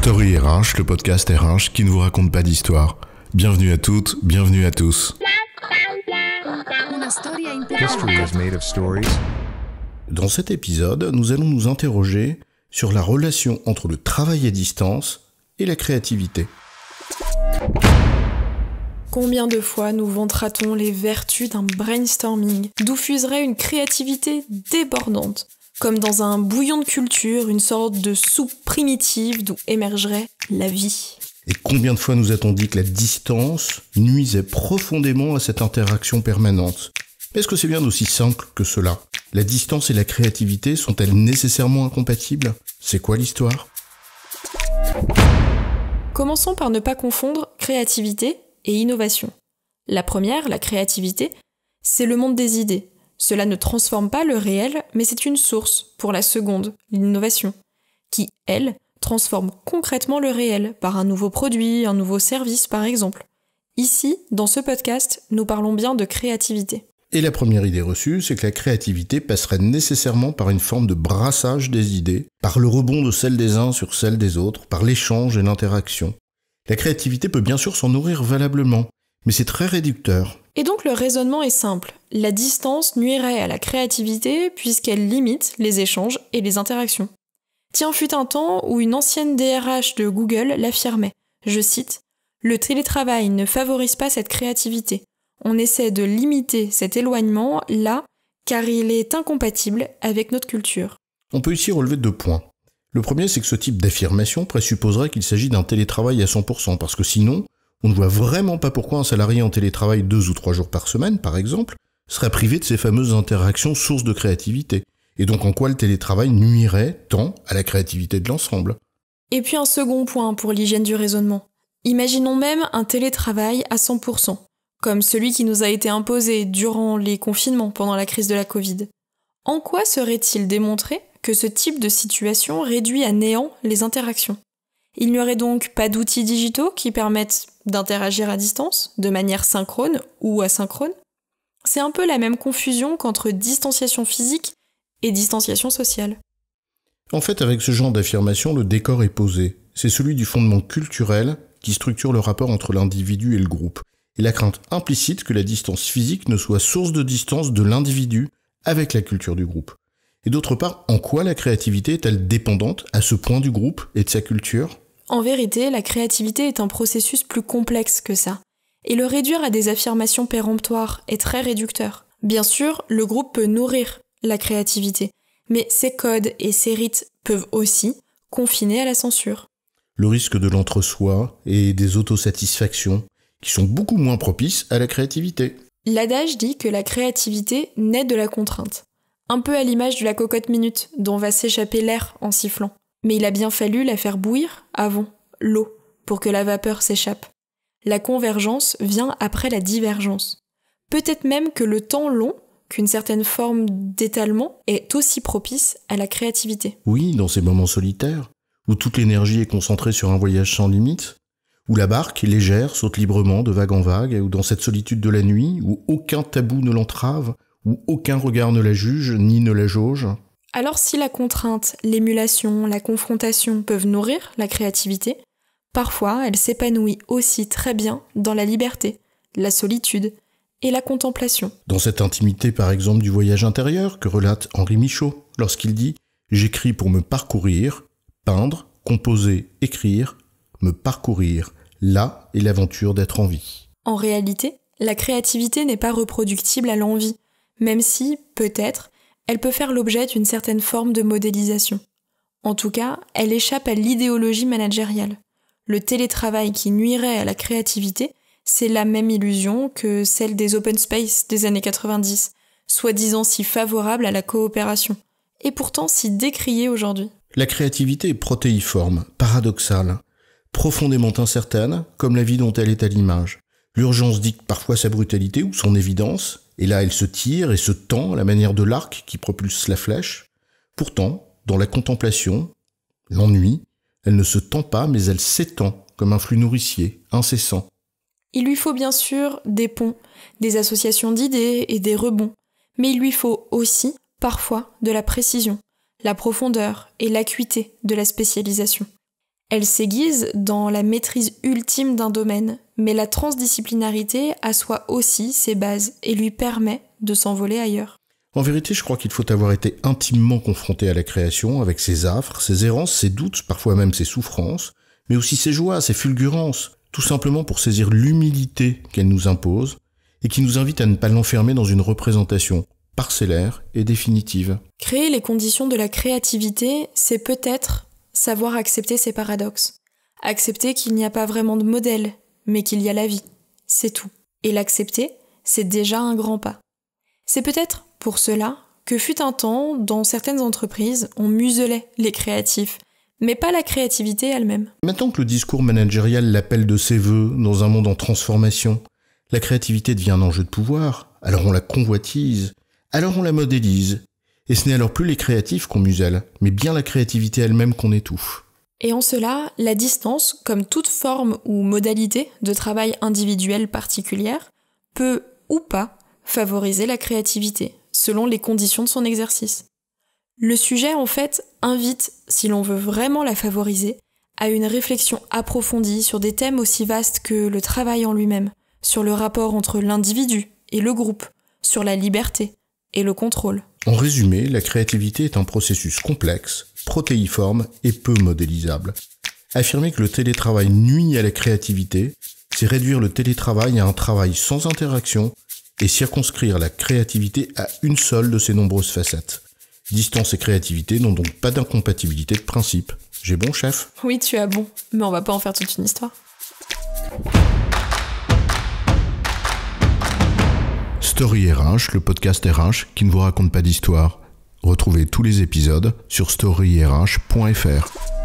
Story RH, le podcast RH qui ne vous raconte pas d'histoire. Bienvenue à toutes, bienvenue à tous. Dans cet épisode, nous allons nous interroger sur la relation entre le travail à distance et la créativité. Combien de fois nous vantera-t-on les vertus d'un brainstorming, d'où fuserait une créativité débordante comme dans un bouillon de culture, une sorte de soupe primitive d'où émergerait la vie. Et combien de fois nous a-t-on dit que la distance nuisait profondément à cette interaction permanente Est-ce que c'est bien aussi simple que cela La distance et la créativité sont-elles nécessairement incompatibles C'est quoi l'histoire Commençons par ne pas confondre créativité et innovation. La première, la créativité, c'est le monde des idées, cela ne transforme pas le réel, mais c'est une source pour la seconde, l'innovation, qui, elle, transforme concrètement le réel par un nouveau produit, un nouveau service par exemple. Ici, dans ce podcast, nous parlons bien de créativité. Et la première idée reçue, c'est que la créativité passerait nécessairement par une forme de brassage des idées, par le rebond de celles des uns sur celles des autres, par l'échange et l'interaction. La créativité peut bien sûr s'en nourrir valablement, mais c'est très réducteur. Et donc le raisonnement est simple. La distance nuirait à la créativité puisqu'elle limite les échanges et les interactions. Tiens fut un temps où une ancienne DRH de Google l'affirmait. Je cite Le télétravail ne favorise pas cette créativité. On essaie de limiter cet éloignement là car il est incompatible avec notre culture. On peut ici relever deux points. Le premier, c'est que ce type d'affirmation présupposerait qu'il s'agit d'un télétravail à 100%, parce que sinon, on ne voit vraiment pas pourquoi un salarié en télétravail deux ou trois jours par semaine, par exemple, serait privé de ces fameuses interactions sources de créativité, et donc en quoi le télétravail nuirait tant à la créativité de l'ensemble. Et puis un second point pour l'hygiène du raisonnement. Imaginons même un télétravail à 100%, comme celui qui nous a été imposé durant les confinements pendant la crise de la Covid. En quoi serait-il démontré que ce type de situation réduit à néant les interactions il n'y aurait donc pas d'outils digitaux qui permettent d'interagir à distance, de manière synchrone ou asynchrone. C'est un peu la même confusion qu'entre distanciation physique et distanciation sociale. En fait, avec ce genre d'affirmation, le décor est posé. C'est celui du fondement culturel qui structure le rapport entre l'individu et le groupe, et la crainte implicite que la distance physique ne soit source de distance de l'individu avec la culture du groupe. Et d'autre part, en quoi la créativité est-elle dépendante à ce point du groupe et de sa culture en vérité, la créativité est un processus plus complexe que ça, et le réduire à des affirmations péremptoires est très réducteur. Bien sûr, le groupe peut nourrir la créativité, mais ses codes et ses rites peuvent aussi confiner à la censure. Le risque de l'entre-soi et des autosatisfactions qui sont beaucoup moins propices à la créativité. L'adage dit que la créativité naît de la contrainte, un peu à l'image de la cocotte minute dont va s'échapper l'air en sifflant. Mais il a bien fallu la faire bouillir avant, l'eau, pour que la vapeur s'échappe. La convergence vient après la divergence. Peut-être même que le temps long qu'une certaine forme d'étalement est aussi propice à la créativité. Oui, dans ces moments solitaires, où toute l'énergie est concentrée sur un voyage sans limite, où la barque, légère, saute librement de vague en vague, ou dans cette solitude de la nuit, où aucun tabou ne l'entrave, où aucun regard ne la juge, ni ne la jauge, alors si la contrainte, l'émulation, la confrontation peuvent nourrir la créativité, parfois elle s'épanouit aussi très bien dans la liberté, la solitude et la contemplation. Dans cette intimité par exemple du voyage intérieur que relate Henri Michaud lorsqu'il dit ⁇ J'écris pour me parcourir, peindre, composer, écrire, me parcourir, là est l'aventure d'être en vie. ⁇ En réalité, la créativité n'est pas reproductible à l'envie, même si, peut-être, elle peut faire l'objet d'une certaine forme de modélisation. En tout cas, elle échappe à l'idéologie managériale. Le télétravail qui nuirait à la créativité, c'est la même illusion que celle des open space des années 90, soi-disant si favorable à la coopération, et pourtant si décriée aujourd'hui. La créativité est protéiforme, paradoxale, profondément incertaine, comme la vie dont elle est à l'image. L'urgence dicte parfois sa brutalité ou son évidence, et là elle se tire et se tend à la manière de l'arc qui propulse la flèche. Pourtant, dans la contemplation, l'ennui, elle ne se tend pas mais elle s'étend comme un flux nourricier, incessant. Il lui faut bien sûr des ponts, des associations d'idées et des rebonds, mais il lui faut aussi, parfois, de la précision, la profondeur et l'acuité de la spécialisation. Elle s'aiguise dans la maîtrise ultime d'un domaine, mais la transdisciplinarité assoit aussi ses bases et lui permet de s'envoler ailleurs. En vérité, je crois qu'il faut avoir été intimement confronté à la création, avec ses affres, ses errances, ses doutes, parfois même ses souffrances, mais aussi ses joies, ses fulgurances, tout simplement pour saisir l'humilité qu'elle nous impose et qui nous invite à ne pas l'enfermer dans une représentation parcellaire et définitive. Créer les conditions de la créativité, c'est peut-être savoir accepter ces paradoxes. Accepter qu'il n'y a pas vraiment de modèle, mais qu'il y a la vie. C'est tout. Et l'accepter, c'est déjà un grand pas. C'est peut-être pour cela que fut un temps, dans certaines entreprises, on muselait les créatifs, mais pas la créativité elle-même. Maintenant que le discours managérial l'appelle de ses voeux dans un monde en transformation, la créativité devient un enjeu de pouvoir, alors on la convoitise, alors on la modélise, et ce n'est alors plus les créatifs qu'on muselle, mais bien la créativité elle-même qu'on étouffe. Et en cela, la distance, comme toute forme ou modalité de travail individuel particulière, peut ou pas favoriser la créativité, selon les conditions de son exercice. Le sujet, en fait, invite, si l'on veut vraiment la favoriser, à une réflexion approfondie sur des thèmes aussi vastes que le travail en lui-même, sur le rapport entre l'individu et le groupe, sur la liberté, et le contrôle. En résumé, la créativité est un processus complexe, protéiforme et peu modélisable. Affirmer que le télétravail nuit à la créativité, c'est réduire le télétravail à un travail sans interaction et circonscrire la créativité à une seule de ses nombreuses facettes. Distance et créativité n'ont donc pas d'incompatibilité de principe. J'ai bon, chef Oui, tu as bon, mais on va pas en faire toute une histoire. Story RH, le podcast RH qui ne vous raconte pas d'histoire. Retrouvez tous les épisodes sur storyrh.fr.